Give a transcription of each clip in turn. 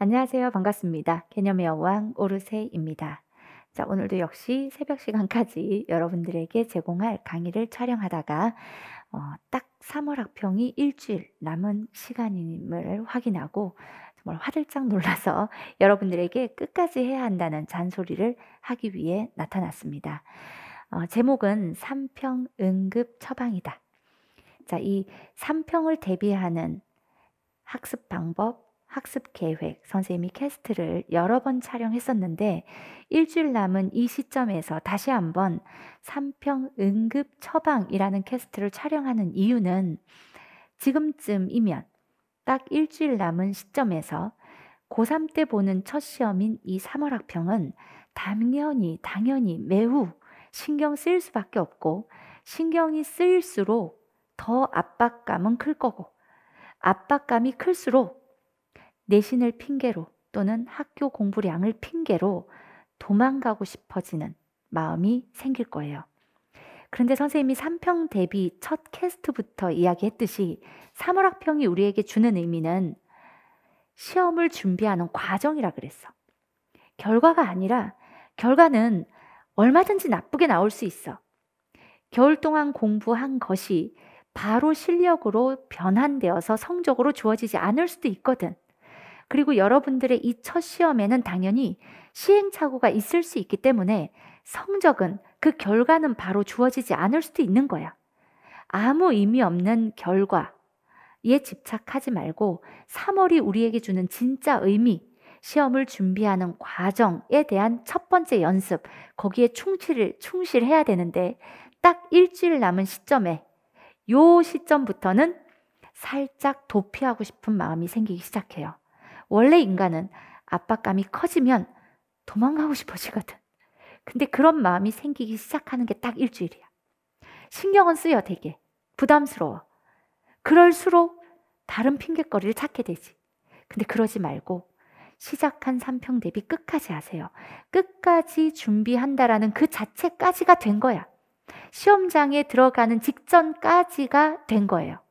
안녕하세요. 반갑습니다. 개념의 여왕 오르세입니다. 자, 오늘도 역시 새벽 시간까지 여러분들에게 제공할 강의를 촬영하다가 어, 딱 3월 학평이 일주일 남은 시간임을 확인하고 정말 화들짝 놀라서 여러분들에게 끝까지 해야 한다는 잔소리를 하기 위해 나타났습니다. 어, 제목은 삼평 응급 처방이다. 자, 이 삼평을 대비하는 학습 방법, 학습 계획, 선생님이 캐스트를 여러 번 촬영했었는데 일주일 남은 이 시점에서 다시 한번 삼평 응급 처방이라는 캐스트를 촬영하는 이유는 지금쯤이면 딱 일주일 남은 시점에서 고3 때 보는 첫 시험인 이 3월 학평은 당연히 당연히 매우 신경 쓰일 수밖에 없고 신경이 쓰일수록 더 압박감은 클 거고 압박감이 클수록 내신을 핑계로 또는 학교 공부량을 핑계로 도망가고 싶어지는 마음이 생길 거예요. 그런데 선생님이 3평 데뷔 첫 캐스트부터 이야기했듯이 3월 학평이 우리에게 주는 의미는 시험을 준비하는 과정이라 그랬어. 결과가 아니라 결과는 얼마든지 나쁘게 나올 수 있어. 겨울 동안 공부한 것이 바로 실력으로 변환되어서 성적으로 주어지지 않을 수도 있거든. 그리고 여러분들의 이 첫 시험에는 당연히 시행착오가 있을 수 있기 때문에 성적은 그 결과는 바로 주어지지 않을 수도 있는 거야. 아무 의미 없는 결과에 집착하지 말고 3월이 우리에게 주는 진짜 의미, 시험을 준비하는 과정에 대한 첫 번째 연습, 거기에 충실을, 충실해야 되는데 딱 일주일 남은 시점에 요 시점부터는 살짝 도피하고 싶은 마음이 생기기 시작해요. 원래 인간은 압박감이 커지면 도망가고 싶어지거든. 근데 그런 마음이 생기기 시작하는 게 딱 일주일이야. 신경은 쓰여 되게. 부담스러워. 그럴수록 다른 핑곗거리를 찾게 되지. 근데 그러지 말고 시작한 3평 대비 끝까지 하세요. 끝까지 준비한다라는 그 자체까지가 된 거야. 시험장에 들어가는 직전까지가 된 거예요.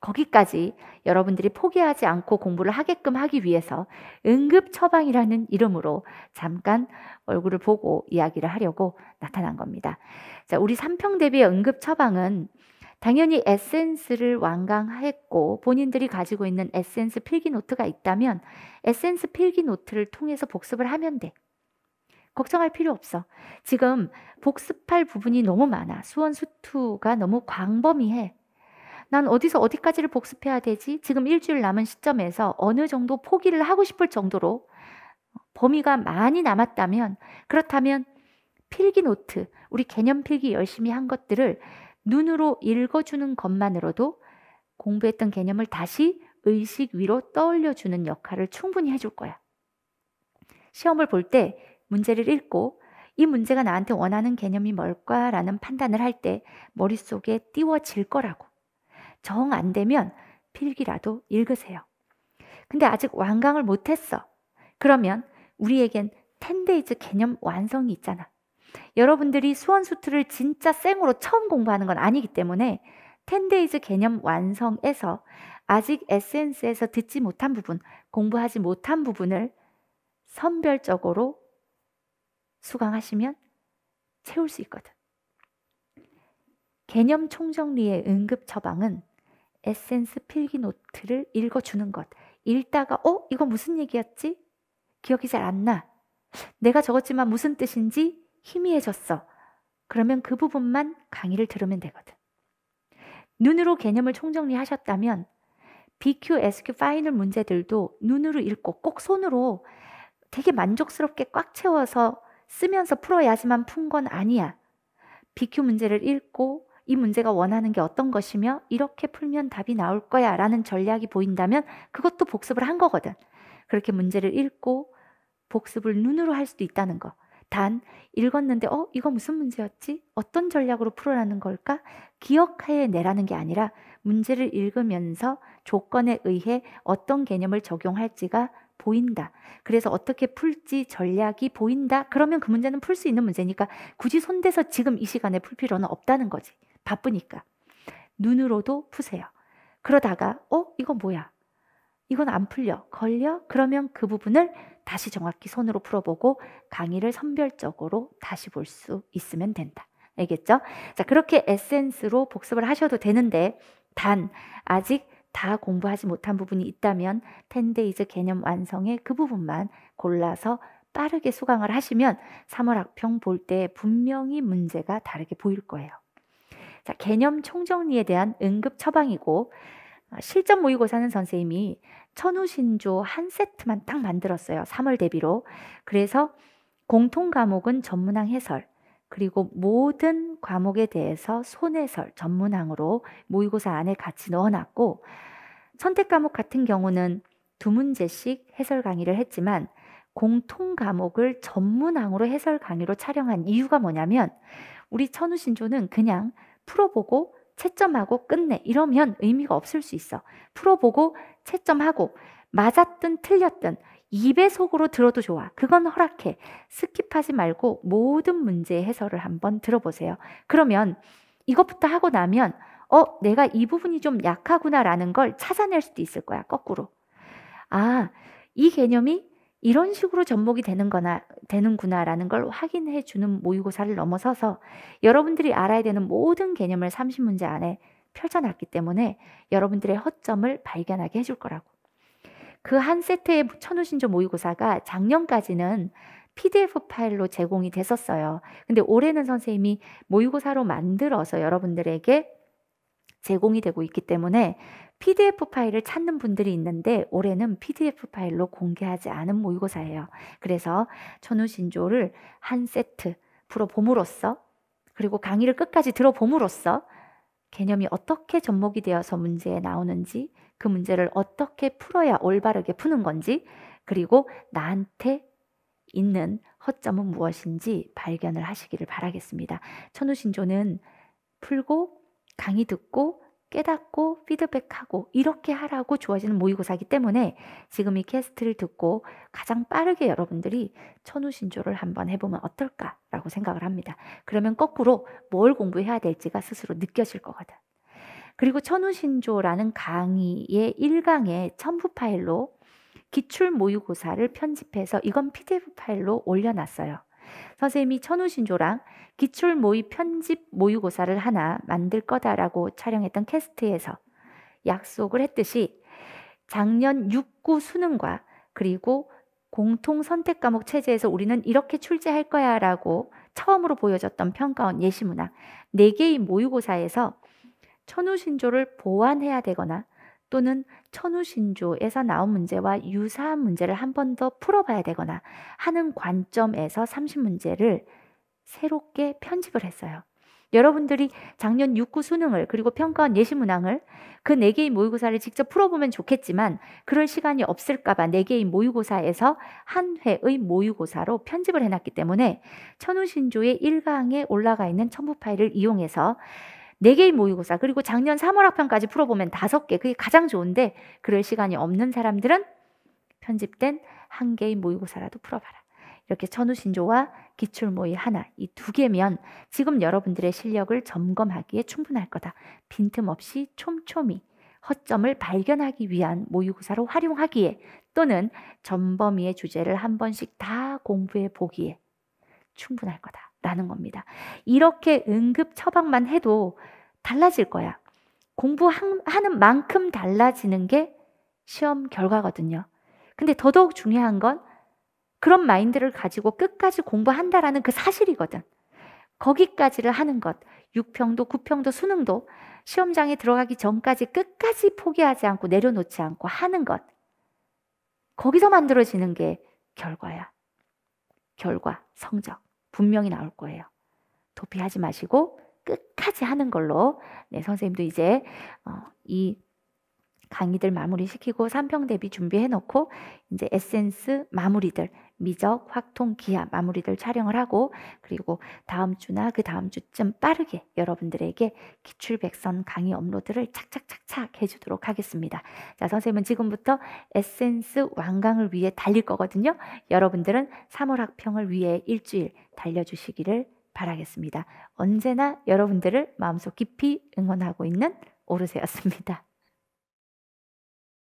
거기까지 여러분들이 포기하지 않고 공부를 하게끔 하기 위해서 응급 처방이라는 이름으로 잠깐 얼굴을 보고 이야기를 하려고 나타난 겁니다. 자, 우리 삼평대비의 응급 처방은 당연히 에센스를 완강했고 본인들이 가지고 있는 에센스 필기 노트가 있다면 에센스 필기 노트를 통해서 복습을 하면 돼. 걱정할 필요 없어. 지금 복습할 부분이 너무 많아. 수원 수투가 너무 광범위해. 난 어디서 어디까지를 복습해야 되지? 지금 일주일 남은 시점에서 어느 정도 포기를 하고 싶을 정도로 범위가 많이 남았다면 그렇다면 필기 노트, 우리 개념 필기 열심히 한 것들을 눈으로 읽어주는 것만으로도 공부했던 개념을 다시 의식 위로 떠올려주는 역할을 충분히 해줄 거야. 시험을 볼 때 문제를 읽고 이 문제가 나한테 원하는 개념이 뭘까라는 판단을 할 때 머릿속에 띄워질 거라고. 정안 되면 필기라도 읽으세요. 근데 아직 완강을 못했어. 그러면 우리에겐 텐데이즈 개념 완성이 있잖아. 여러분들이 수원수트를 진짜 생으로 처음 공부하는 건 아니기 때문에 텐데이즈 개념 완성에서 아직 에센스에서 듣지 못한 부분, 공부하지 못한 부분을 선별적으로 수강하시면 채울 수 있거든. 개념 총정리의 응급 처방은 에센스 필기 노트를 읽어주는 것. 읽다가, 어? 이거 무슨 얘기였지? 기억이 잘 안 나. 내가 적었지만 무슨 뜻인지 희미해졌어. 그러면 그 부분만 강의를 들으면 되거든. 눈으로 개념을 총정리하셨다면 BQ, SQ 파이널 문제들도 눈으로 읽고 꼭 손으로 되게 만족스럽게 꽉 채워서 쓰면서 풀어야지만 푼 건 아니야. BQ 문제를 읽고 이 문제가 원하는 게 어떤 것이며 이렇게 풀면 답이 나올 거야 라는 전략이 보인다면 그것도 복습을 한 거거든. 그렇게 문제를 읽고 복습을 눈으로 할 수도 있다는 거. 단, 읽었는데, 어, 이거 무슨 문제였지? 어떤 전략으로 풀어라는 걸까? 기억하에 내라는 게 아니라 문제를 읽으면서 조건에 의해 어떤 개념을 적용할지가 보인다. 그래서 어떻게 풀지 전략이 보인다. 그러면 그 문제는 풀 수 있는 문제니까 굳이 손대서 지금 이 시간에 풀 필요는 없다는 거지. 바쁘니까. 눈으로도 푸세요. 그러다가, 어? 이건 뭐야? 이건 안 풀려. 걸려? 그러면 그 부분을 다시 정확히 손으로 풀어보고 강의를 선별적으로 다시 볼 수 있으면 된다. 알겠죠? 자, 그렇게 에센스로 복습을 하셔도 되는데, 단, 아직 다 공부하지 못한 부분이 있다면 텐데이즈 개념 완성의 그 부분만 골라서 빠르게 수강을 하시면 3월 학평 볼 때 분명히 문제가 다르게 보일 거예요. 자, 개념 총정리에 대한 응급 처방이고 어, 실전 모의고사는 선생님이 천우신조 한 세트만 딱 만들었어요. 3월 대비로. 그래서 공통 과목은 전문항 해설, 그리고 모든 과목에 대해서 손해설 전문항으로 모의고사 안에 같이 넣어놨고 선택 과목 같은 경우는 두 문제씩 해설 강의를 했지만 공통 과목을 전문항으로 해설 강의로 촬영한 이유가 뭐냐면 우리 천우신조는 그냥 풀어보고 채점하고 끝내. 이러면 의미가 없을 수 있어. 풀어보고 채점하고 맞았든 틀렸든 입의 속으로 들어도 좋아. 그건 허락해. 스킵하지 말고 모든 문제 해설을 한번 들어보세요. 그러면 이것부터 하고 나면 어, 내가 이 부분이 좀 약하구나라는 걸 찾아낼 수도 있을 거야. 거꾸로. 아, 이 개념이 이런 식으로 접목이 되는 거나, 되는구나라는 걸 확인해 주는 모의고사를 넘어서서 여러분들이 알아야 되는 모든 개념을 30문제 안에 펼쳐놨기 때문에 여러분들의 허점을 발견하게 해줄 거라고. 그 한세트에붙여놓으신조 모의고사가 작년까지는 PDF 파일로 제공이 됐었어요. 근데 올해는 선생님이 모의고사로 만들어서 여러분들에게 제공이 되고 있기 때문에 PDF 파일을 찾는 분들이 있는데 올해는 PDF 파일로 공개하지 않은 모의고사예요. 그래서 천우신조를 한 세트 풀어봄으로써 그리고 강의를 끝까지 들어봄으로써 개념이 어떻게 접목이 되어서 문제에 나오는지 그 문제를 어떻게 풀어야 올바르게 푸는 건지 그리고 나한테 있는 허점은 무엇인지 발견을 하시기를 바라겠습니다. 천우신조는 풀고 강의 듣고 깨닫고 피드백하고 이렇게 하라고 주어지는 모의고사이기 때문에 지금 이 캐스트를 듣고 가장 빠르게 여러분들이 천우신조를 한번 해보면 어떨까라고 생각을 합니다. 그러면 거꾸로 뭘 공부해야 될지가 스스로 느껴질 거거든. 그리고 천우신조라는 강의의 1강의 첨부 파일로 기출 모의고사를 편집해서 이건 PDF 파일로 올려놨어요. 선생님이 천우신조랑 기출 모의 편집 모의고사를 하나 만들 거다라고 촬영했던 캐스트에서 약속을 했듯이 작년 6구 수능과 그리고 공통 선택 과목 체제에서 우리는 이렇게 출제할 거야 라고 처음으로 보여줬던 평가원 예시문학 4개의 모의고사에서 천우신조를 보완해야 되거나 또는 천우신조에서 나온 문제와 유사한 문제를 한 번 더 풀어봐야 되거나 하는 관점에서 30문제를 새롭게 편집을 했어요. 여러분들이 작년 6구 수능을 그리고 평가원 예시문항을 그 4개의 모의고사를 직접 풀어보면 좋겠지만 그럴 시간이 없을까봐 4개의 모의고사에서 한 회의 모의고사로 편집을 해놨기 때문에 천우신조의 1강에 올라가 있는 첨부 파일을 이용해서 4개의 모의고사 그리고 작년 3월 학평까지 풀어보면 5개 그게 가장 좋은데 그럴 시간이 없는 사람들은 편집된 1 개의 모의고사라도 풀어봐라. 이렇게 천우신조와 기출모의 하나 이 두 개면 지금 여러분들의 실력을 점검하기에 충분할 거다. 빈틈없이 촘촘히 허점을 발견하기 위한 모의고사로 활용하기에 또는 전범위의 주제를 한 번씩 다 공부해 보기에 충분할 거다. 라는 겁니다. 이렇게 응급 처방만 해도 달라질 거야. 공부하는 만큼 달라지는 게 시험 결과거든요. 근데 더더욱 중요한 건 그런 마인드를 가지고 끝까지 공부한다라는 그 사실이거든. 거기까지를 하는 것. 6평도, 9평도, 수능도 시험장에 들어가기 전까지 끝까지 포기하지 않고 내려놓지 않고 하는 것. 거기서 만들어지는 게 결과야. 결과, 성적. 분명히 나올 거예요. 도피하지 마시고 끝까지 하는 걸로 네, 선생님도 이제 어, 이 강의들 마무리시키고 3평 대비 준비해 놓고 이제 에센스 마무리들 미적, 확통, 기하 마무리들 촬영을 하고 그리고 다음 주나 그 다음 주쯤 빠르게 여러분들에게 기출백선 강의 업로드를 착착착착 해주도록 하겠습니다. 자, 선생님은 지금부터 에센스 완강을 위해 달릴 거거든요. 여러분들은 3월 학평을 위해 일주일 달려주시기를 바라겠습니다. 언제나 여러분들을 마음속 깊이 응원하고 있는 오르세였습니다.